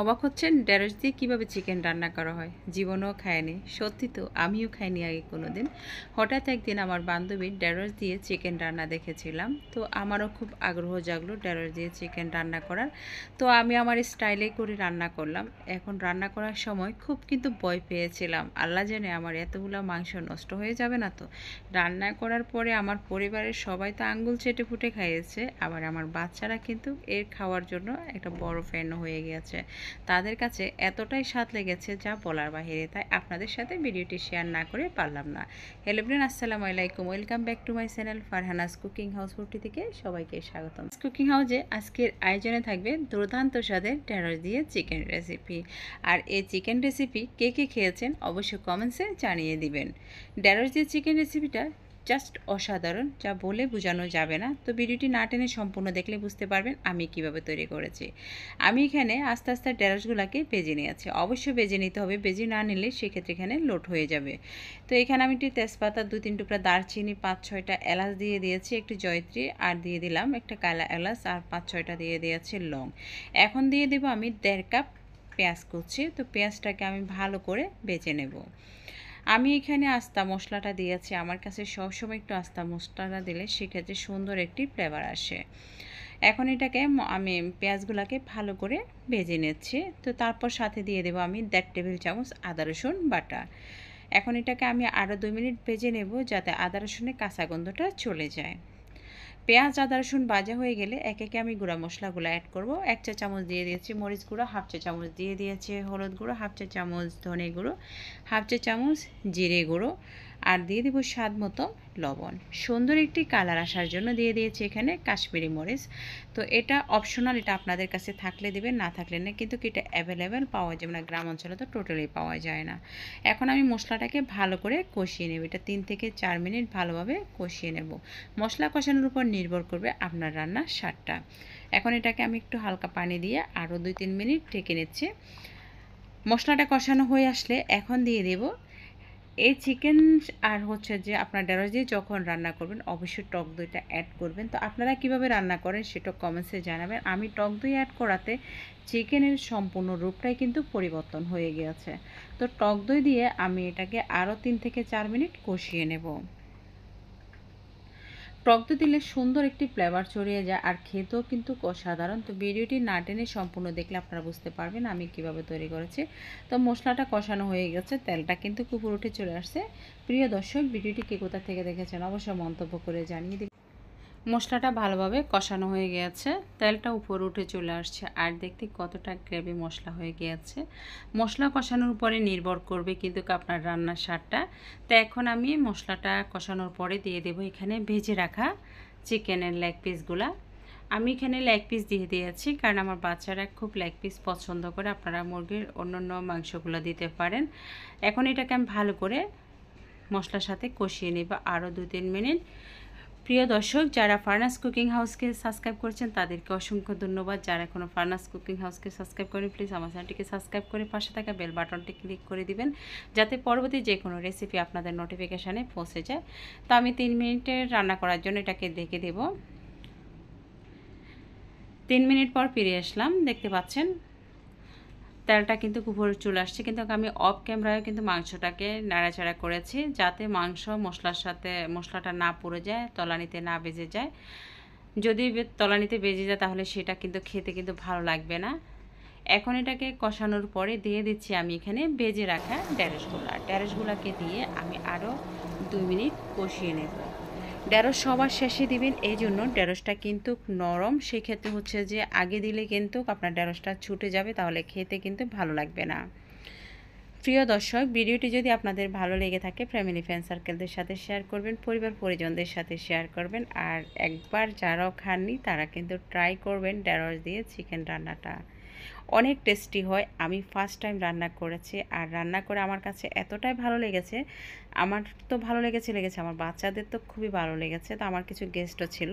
অবাক হচ্ছেন ঢেঁড়স দিয়ে কীভাবে চিকেন রান্না করা হয় জীবনও খায়নি সত্যি তো আমিও খাইনি আগে কোনো দিন হঠাৎ একদিন আমার বান্ধবীর ঢেঁড়স দিয়ে চিকেন রান্না দেখেছিলাম তো আমারও খুব আগ্রহ জাগলো ঢেঁড়স দিয়ে চিকেন রান্না করার তো আমি আমার স্টাইলে করে রান্না করলাম এখন রান্না করার সময় খুব কিন্তু ভয় পেয়েছিলাম আল্লাহ জানে আমার এতগুলো মাংস নষ্ট হয়ে যাবে না তো রান্না করার পরে আমার পরিবারের সবাই তো আঙ্গুল চেটে ফুটে খাইয়েছে আবার আমার বাচ্চারা কিন্তু এর খাওয়ার জন্য একটা বড় ফ্যান হয়ে গেছে তাদের কাছে এতটাই স্বাদ লেগেছে যা বলার বাহিরে তাই আপনাদের সাথে ভিডিওটি শেয়ার না করে পারলাম না হ্যালো ব্রেন আসসালামু আলাইকুম welcome back to my channel Farhana's cooking house ফুটি থেকে সবাইকে স্বাগতম কুকিং হাউসে আজকের আয়োজনে থাকবে দুর্দান্ত স্বাদের ঢেঁড়স দিয়ে চিকেন রেসিপি আর এই চিকেন রেসিপি কে কে খেয়েছেন অবশ্যই কমেন্টসে জানিয়ে দিবেন ঢেঁড়স দিয়ে চিকেন রেসিপিটা জাস্ট অসাধারণ যা বলে বোঝানো যাবে না তো ভিডিওটি না টেনে সম্পূর্ণ দেখলে বুঝতে পারবেন আমি কিভাবে তৈরি করেছি আমি এখানে আস্তে আস্তে ঢেঁড়সগুলোকে বেজে নিয়েছি অবশ্যই বেজে নিতে হবে বেজে না নিলে সেক্ষেত্রে এখানে লোট হয়ে যাবে তো এখানে আমি একটি তেজপাতা দু তিন টুকরা দারচিনি পাঁচ ছয়টা এলাচ দিয়ে দিয়েছি একটি জয়ত্রী আর দিয়ে দিলাম একটা কালা এলাচ আর পাঁচ ছয়টা দিয়ে দিয়েছি লং এখন দিয়ে দেবো আমি দেড় কাপ পেঁয়াজ করছি তো পেঁয়াজটাকে আমি ভালো করে বেজে নেব আমি এখানে আস্তা মশলাটা দিয়েছি আমার কাছে সবসময় একটু আস্তা মশলাটা দিলে সেক্ষেত্রে সুন্দর একটি ফ্লেভার আসে এখন এটাকে আমি পেঁয়াজগুলোকে ভালো করে ভেজে নিচ্ছি তো তারপর সাথে দিয়ে দেবো আমি দেড় টেবিল চামচ আদা রসুন বাটা এখন এটাকে আমি আরও দুই মিনিট ভেজে নেব যাতে আদা রসুনের কাঁচা গন্ধটা চলে যায় পেঁয়াজ আদা রসুন বাজা হয়ে গেলে এক একে আমি গুঁড়া মশলাগুলো অ্যাড করব এক চা চামচ দিয়ে দিয়েছি মরিচ গুঁড়ো হাফ চা চামচ দিয়ে দিয়েছি হলুদ গুঁড়ো হাফ চা চামচ ধনে গুঁড়ো হাফ চা চামচ জিরে গুঁড়ো আর দিয়ে দেবো স্বাদ মতো লবণ সুন্দর একটি কালার আসার জন্য দিয়ে দিয়েছি এখানে কাশ্মীরি মরিচ তো এটা অপশনাল এটা আপনাদের কাছে থাকলে দেবেন না থাকলে না কিন্তু এটা অ্যাভেলেবেল পাওয়া যাবে না গ্রাম অঞ্চলে তো টোটালি পাওয়া যায় না এখন আমি মশলাটাকে ভালো করে কষিয়ে নেব এটা তিন থেকে চার মিনিট ভালোভাবে কষিয়ে নেব মশলা কষানোর উপর নির্ভর করবে আপনার রান্নার স্বাদটা এখন এটাকে আমি একটু হালকা পানি দিয়ে আরও দুই তিন মিনিট ঢেকে নিচ্ছি মশলাটা কষানো হয়ে আসলে এখন দিয়ে দেবো এই চিকেন আর হচ্ছে যে আপনার ঢেঁড়স দিয়ে যখন রান্না করবেন অবশ্যই টক দইটা অ্যাড করবেন তো আপনারা কিভাবে রান্না করেন সেটা কমেন্টসে জানাবেন আমি টক দই অ্যাড করাতে চিকেনের সম্পূর্ণ রূপটাই কিন্তু পরিবর্তন হয়ে গিয়েছে তো টক দই দিয়ে আমি এটাকে আরও তিন থেকে চার মিনিট কষিয়ে নেব টক দই দিলে সুন্দর একটি ফ্লেভার ছড়িয়ে যায় আর খেতেও কিন্তু অসাধারণ তো ভিডিওটি না টেনে সম্পূর্ণ দেখলে আপনারা বুঝতে পারবেন আমি কিভাবে তৈরি করেছি তো মশলাটা কষানো হয়ে গেছে তেলটা কিন্তু কুকুর উঠে চলে আসছে প্রিয় দর্শক ভিডিওটি কে কোথা থেকে দেখেছেন অবশ্যই মন্তব্য করে জানিয়ে মশলাটা ভালোভাবে কষানো হয়ে গেছে তেলটা উপর উঠে চলে আসছে আর দেখতে কতটা গ্রেভি মশলা হয়ে গিয়েছে মশলা কষানোর উপরে নির্ভর করবে কিন্তু আপনার রান্নার স্বাদটা তো এখন আমি মশলাটা কষানোর পরে দিয়ে দেব এখানে ভেজে রাখা চিকেনের লেগ পিসগুলা আমি এখানে লেগ পিস দিয়ে দিয়েছি কারণ আমার বাচ্চারা খুব লেগ পিস পছন্দ করে আপনারা মুরগির অন্য অন্য মাংসগুলো দিতে পারেন এখন এটাকে আমি ভালো করে মশলার সাথে কষিয়ে নেব আরও দু তিন মিনিট প্রিয় দর্শক যারা ফার্নাস কুকিং হাউসকে সাবস্ক্রাইব করছেন তাদেরকে অসংখ্য ধন্যবাদ যারা এখনও ফার্নাস কুকিং হাউসকে সাবস্ক্রাইব করেন প্লিজ আমার চ্যানেলটিকে সাবস্ক্রাইব করে পাশে থাকা বেল বাটনটি ক্লিক করে দিবেন যাতে পরবর্তী যে কোনো রেসিপি আপনাদের নোটিফিকেশানে পৌঁছে যায় তা আমি তিন মিনিটের রান্না করার জন্য এটাকে দেখে দেব তিন মিনিট পর ফিরে আসলাম দেখতে পাচ্ছেন তেলটা কিন্তু উপরে চলে আসছে কিন্তু আমি অফ ক্যামেরায় কিন্তু মাংসটাকে নাড়াচাড়া করেছি যাতে মাংস মশলার সাথে মশলাটা না পড়ে যায় তলানিতে না বেজে যায় যদি তলানিতে বেজে যায় তাহলে সেটা কিন্তু খেতে কিন্তু ভালো লাগবে না এখন এটাকে কষানোর পরে দিয়ে দিচ্ছি আমি এখানে বেজে রাখা ড্যারেসগুলা ট্যারেসগুলাকে দিয়ে আমি আরও দুই মিনিট কষিয়ে নেব ঢেঁড়স সবার শেষে দিবেন এই জন্য ঢেঁড়সটা কিন্তু নরম সেক্ষেত্রে হচ্ছে যে আগে দিলে কিন্তু আপনার ঢেঁড়সটা ছুটে যাবে তাহলে খেতে কিন্তু ভালো লাগবে না প্রিয় দর্শক ভিডিওটি যদি আপনাদের ভালো লেগে থাকে ফ্যামিলি ফ্যান সার্কেলদের সাথে শেয়ার করবেন পরিবার পরিজনদের সাথে শেয়ার করবেন আর একবার যারাও খাননি তারা কিন্তু ট্রাই করবেন ঢেঁড়স দিয়ে চিকেন রান্নাটা অনেক টেস্টি হয় আমি ফার্স্ট টাইম রান্না করেছি আর রান্না করে আমার কাছে এতটাই ভালো লেগেছে আমার তো ভালো লেগেছে লেগেছে আমার বাচ্চাদের তো খুবই ভালো লেগেছে তো আমার কিছু গেস্টও ছিল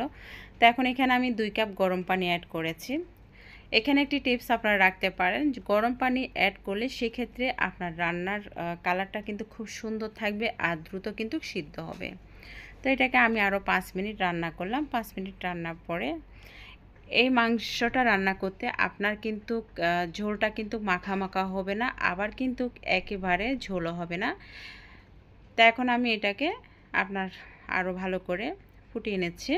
তো এখন এখানে আমি দুই কাপ গরম পানি অ্যাড করেছি এখানে একটি টিপস আপনারা রাখতে পারেন গরম পানি অ্যাড করলে সেক্ষেত্রে আপনার রান্নার কালারটা কিন্তু খুব সুন্দর থাকবে আর দ্রুত কিন্তু সিদ্ধ হবে তো এটাকে আমি আরও পাঁচ মিনিট রান্না করলাম পাঁচ মিনিট রান্নার পরে এই মাংসটা রান্না করতে আপনার কিন্তু ঝোলটা কিন্তু মাখা মাখা হবে না আবার কিন্তু একেবারে ঝোলও হবে না তা এখন আমি এটাকে আপনার আরও ভালো করে ফুটিয়ে নিচ্ছি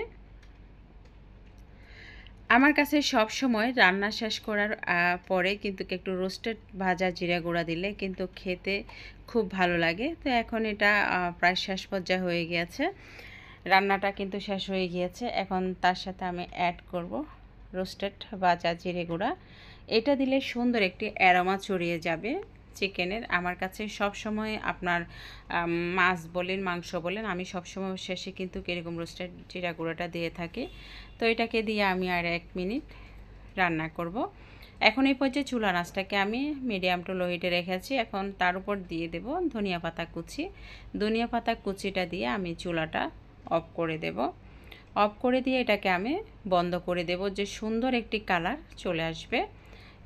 আমার কাছে সব সময় রান্না শেষ করার পরে কিন্তু একটু রোস্টেড ভাজা জিরা গুঁড়া দিলে কিন্তু খেতে খুব ভালো লাগে তো এখন এটা প্রায় শেষ পর্যায়ে হয়ে গিয়েছে রান্নাটা কিন্তু শেষ হয়ে গিয়েছে এখন তার সাথে আমি অ্যাড করব রোস্টেড বা চা জিরে গুঁড়া এটা দিলে সুন্দর একটি অ্যারোমা ছড়িয়ে যাবে চিকেনের আমার কাছে সব সময় আপনার মাছ বলেন মাংস বলেন আমি সব সময় শেষে কিন্তু কীরকম রোস্টেড জিরা গুঁড়োটা দিয়ে থাকি তো এটাকে দিয়ে আমি আর এক মিনিট রান্না করব। এখন এই পর্যায়ে চুলা নাচটাকে আমি মিডিয়াম টু লো হিটে রেখেছি এখন তার উপর দিয়ে দেব ধনিয়া পাতা কুচি ধনিয়া পাতা কুচিটা দিয়ে আমি চুলাটা অফ করে দেবো অফ করে দিয়ে এটাকে আমি বন্ধ করে দেব যে সুন্দর একটি কালার চলে আসবে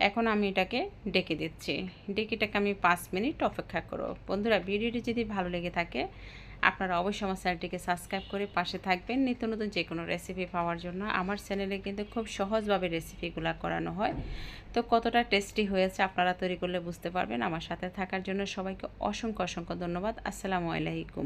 এখন আমি এটাকে ডেকে দিচ্ছি ডেকেটাকে আমি পাঁচ মিনিট অপেক্ষা করব বন্ধুরা ভিডিওটি যদি ভালো লেগে থাকে আপনারা অবশ্যই আমার চ্যানেলটিকে সাবস্ক্রাইব করে পাশে থাকবেন নিত্য নতুন যে কোনো রেসিপি পাওয়ার জন্য আমার চ্যানেলে কিন্তু খুব সহজভাবে রেসিপিগুলো করানো হয় তো কতটা টেস্টি হয়েছে আপনারা তৈরি করলে বুঝতে পারবেন আমার সাথে থাকার জন্য সবাইকে অসংখ্য অসংখ্য ধন্যবাদ আসসালামু আলাইকুম